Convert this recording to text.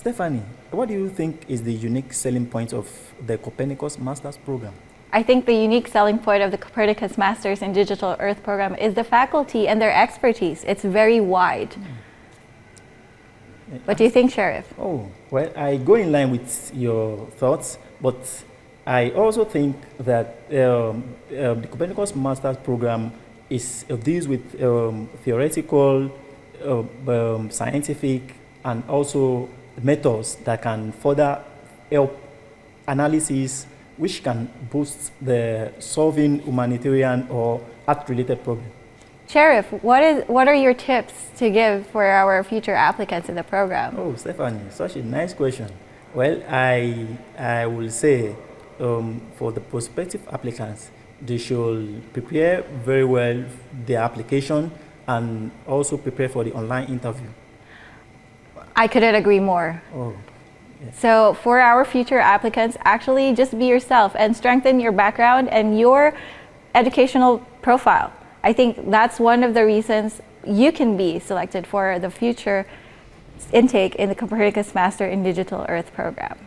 Stephanie, what do you think is the unique selling point of the Copernicus Masters program? I think the unique selling point of the Copernicus Masters in Digital Earth program is the faculty and their expertise. It's very wide. Mm. What do you think, Sheriff? Oh, well, I go in line with your thoughts, but I also think that um, um the Copernicus Masters program is uh, deals with um, theoretical, uh, um, scientific, and also methods that can further help analysis which can boost the solving humanitarian or art-related problems. Sheriff, what, is, what are your tips to give for our future applicants in the program? Oh, Stephanie, such a nice question. Well, I, I will say um, for the prospective applicants, they should prepare very well their application and also prepare for the online interview. I couldn't agree more. Oh. So, for our future applicants, actually just be yourself and strengthen your background and your educational profile. I think that's one of the reasons you can be selected for the future intake in the Copernicus Master in Digital Earth program.